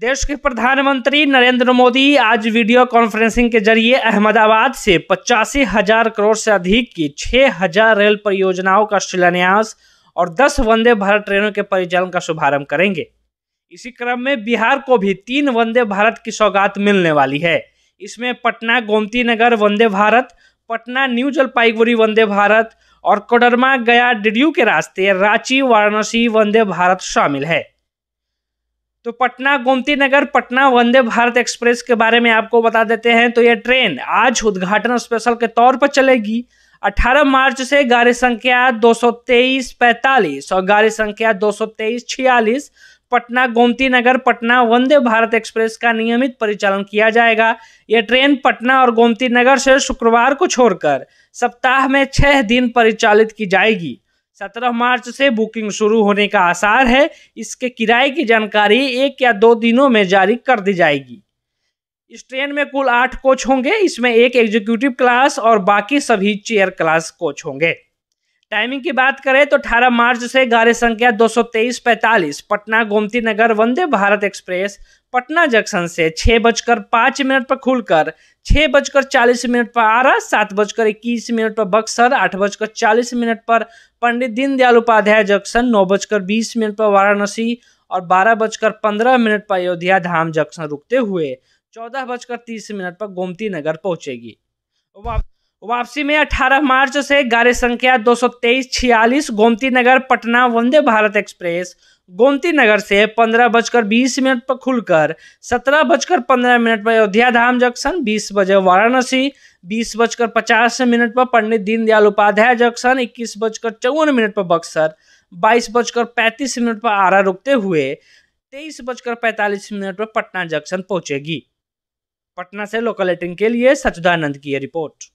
देश के प्रधानमंत्री नरेंद्र मोदी आज वीडियो कॉन्फ्रेंसिंग के जरिए अहमदाबाद से पचासी हजार करोड़ से अधिक की छह हजार रेल परियोजनाओं का शिलान्यास और दस वंदे भारत ट्रेनों के परिचालन का शुभारंभ करेंगे इसी क्रम में बिहार को भी तीन वंदे भारत की सौगात मिलने वाली है इसमें पटना गोमती नगर वंदे भारत पटना न्यू जलपाईगुड़ी वंदे भारत और कोडरमा गया डिड्यू के रास्ते रांची वाराणसी वंदे भारत शामिल है तो पटना गोमती नगर पटना वंदे भारत एक्सप्रेस के बारे में आपको बता देते हैं तो यह ट्रेन आज उद्घाटन स्पेशल के तौर पर चलेगी 18 मार्च से गाड़ी संख्या दो सौ और गाड़ी संख्या दो 46 पटना गोमती नगर पटना वंदे भारत एक्सप्रेस का नियमित परिचालन किया जाएगा यह ट्रेन पटना और गोमती नगर से शुक्रवार को छोड़कर सप्ताह में छह दिन परिचालित की जाएगी सत्रह मार्च से बुकिंग शुरू होने का आसार है इसके किराए की जानकारी एक या दो दिनों में जारी कर दी जाएगी इस ट्रेन में कुल आठ कोच होंगे इसमें एक एग्जीक्यूटिव क्लास और बाकी सभी चेयर क्लास कोच होंगे टाइमिंग की बात करें तो 18 मार्च से गाड़ी संख्या 223-45 पटना गोमती नगर वंदे भारत एक्सप्रेस पटना जंक्शन से छः बजकर पाँच मिनट पर खुलकर छः बजकर चालीस मिनट पर आरा सात बजकर इक्कीस मिनट पर बक्सर आठ बजकर चालीस मिनट पर पंडित दीनदयाल उपाध्याय जंक्शन नौ बजकर बीस मिनट पर वाराणसी और बारह बजकर पंद्रह मिनट पर अयोध्या धाम जंक्शन रुकते हुए चौदह बजकर तीस मिनट पर गोमती नगर पहुंचेगी वापसी में 18 मार्च से गाड़ी संख्या दो सौ गोमती नगर पटना वंदे भारत एक्सप्रेस गोमती नगर से पंद्रह बजकर बीस मिनट पर खुलकर सत्रह बजकर पंद्रह मिनट पर अयोध्या धाम जंक्शन बीस बजे वाराणसी बीस बजकर पचास मिनट पर पंडित दीनदयाल उपाध्याय जंक्शन इक्कीस बजकर चौवन मिनट पर बक्सर बाईस बजकर पैंतीस मिनट पर आरा रुकते हुए तेईस बजकर पैंतालीस मिनट पर पटना जंक्शन पहुंचेगी पटना से लोकल एटिंग के लिए सचदानंद की रिपोर्ट